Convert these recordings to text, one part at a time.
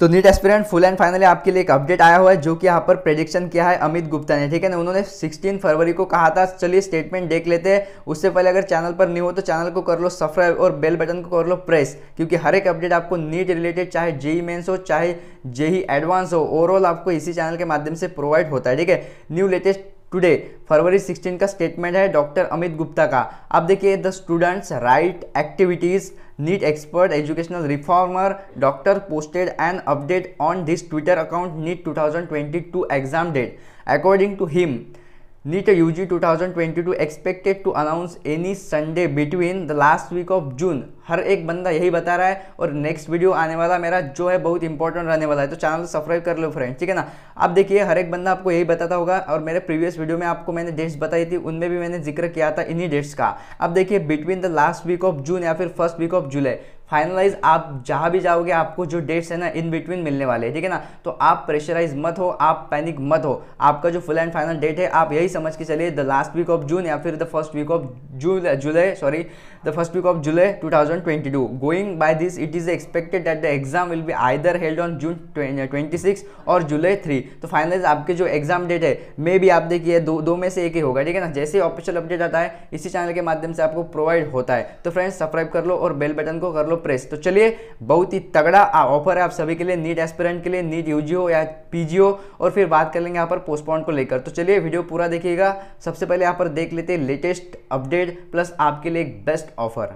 तो NEET aspirant full and finally आपके लिए एक अपडेट आया हुआ है जो कि यहाँ पर प्रेडिक्शन किया है अमित गुप्ता ने ठीक है ना उन्होंने 16 फरवरी को कहा था चलिए स्टेटमेंट देख लेते हैं उससे पहले अगर चैनल पर न्यू हो तो चैनल को कर लो सब्सक्राइब और बेल बटन को कर लो प्रेस क्योंकि हर एक अपडेट आपको नीट रिलेटेड चाहे जेई मेन्स e हो चाहे जेई एडवांस e हो ओवरऑल आपको इसी चैनल के माध्यम से प्रोवाइड होता है ठीक है न्यू लेटेस्ट टुडे फरवरी 16 का स्टेटमेंट है डॉक्टर अमित गुप्ता का अब देखिए the students right activities NEET expert educational reformer doctor posted an update on this Twitter account NEET 2022 exam date according to him NEET UG 2022 expected to announce any Sunday between the last week of June हर एक बंदा यही बता रहा है और next video आने वाला मेरा जो है बहुत इंपॉर्टेंट रहने वाला है तो चैनल सब्सक्राइब कर लो फ्रेंड ठीक है ना आप देखिए हर एक बंदा आपको यही बताता होगा और मेरे प्रीवियस वीडियो में आपको मैंने डेट्स बताई थी उनमें भी मैंने जिक्र किया था इन्हीं डेट्स का अब देखिए between the last week of June या फिर first week of July finalize आप जहाँ भी जाओगे आपको जो डेट्स है ना इन बिटवीन मिलने वाले हैं ठीक है ना तो आप प्रेशराइज मत हो आप पैनिक मत हो आपका जो फुल एंड फाइनल डेट है आप यही समझ के चलिए the last week of June या फिर the first week of July July sorry the first week of July two thousand 2022. Going by this, it is expected that the exam will be either held on June 26 और uh, july 3. तो finally आपके जो exam date है मे भी आप देखिए दो दो में से एक ही होगा ठीक है ना जैसे ही ऑफिशियल अपडेट आता है इसी चैनल के माध्यम से आपको प्रोवाइड होता है तो फ्रेंड्स सब्सक्राइब कर लो और बेल बटन को कर लो प्रेस तो चलिए बहुत ही तगड़ा ऑफर है आप सभी के लिए नीट एस्पिरेंट के लिए नीट यू या पी और फिर बात कर लेंगे यहाँ पर पोस्टपोन को लेकर तो चलिए वीडियो पूरा देखिएगा सबसे पहले यहाँ पर देख लेते लेटेस्ट अपडेट प्लस आपके लिए एक बेस्ट ऑफर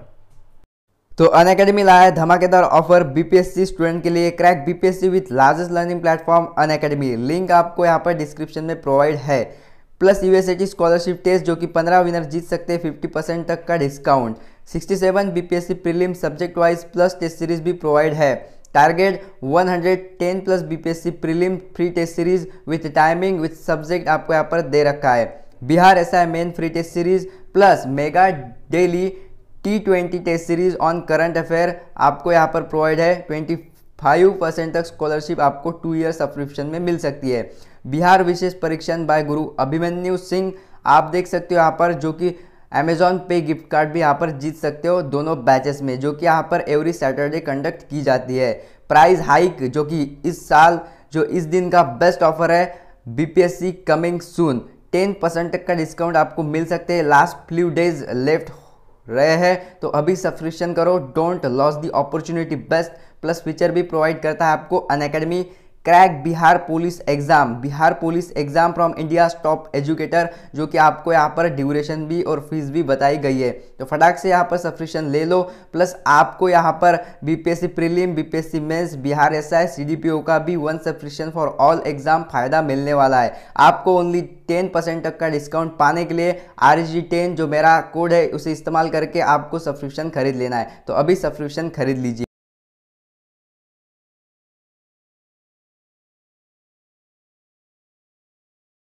तो अन अकेडमी लाया धमाकेदार ऑफर बीपीएससी स्टूडेंट के लिए crack BPSC with largest learning platform Unacademy link आपको यहाँ पर डिस्क्रिप्शन में प्रोवाइड है प्लस यूएसएटी स्कॉलरशिप टेस्ट जो कि 15 विनर जीत सकते हैं 50 परसेंट तक का discount 67 BPSC prelim subject wise plus test series भी प्रोवाइड है target 110 plus BPSC prelim free test series with timing with subject आपको यहाँ पर दे रखा है बिहार ऐसा है main free test series plus mega daily T twenty test series on current affair आपको यहाँ पर प्रोवाइड है ट्वेंटी फाइव परसेंट तक स्कॉलरशिप आपको टू ईयर सब्सक्रिप्शन में मिल सकती है बिहार विशेष परीक्षण बाय गुरु अभिमन्यु सिंह आप देख सकते हो यहाँ पर जो कि अमेजॉन पे गिफ्ट कार्ड भी यहाँ पर जीत सकते हो दोनों बैचेस में जो कि यहाँ पर एवरी सैटरडे कंडक्ट की जाती है प्राइस हाइक जो कि इस साल जो इस दिन का बेस्ट ऑफर है BPSC coming soon ten percent तक का डिस्काउंट आपको मिल सकते हैं लास्ट फ्यू डेज लेफ्ट रहे हैं तो अभी सब्सक्रिप्शन करो don't loss the opportunity best plus feature भी प्रोवाइड करता है आपको अन crack Bihar police exam Bihar police exam from India top educator जो कि आपको यहाँ पर ड्यूरेशन भी और फीस भी बताई गई है तो फटाक से यहाँ पर सब्सक्रिप्शन ले लो प्लस आपको यहाँ पर BPSC prelim BPSC mains Bihar S I CDPO का भी one subscription for all exam फायदा मिलने वाला है आपको ओनली टेन परसेंट तक का डिस्काउंट पाने के लिए आर जी टेन जो मेरा कोड है उसे इस्तेमाल करके आपको सब्सक्रिप्शन खरीद लेना है तो अभी सब्सक्रिप्शन खरीद लीजिए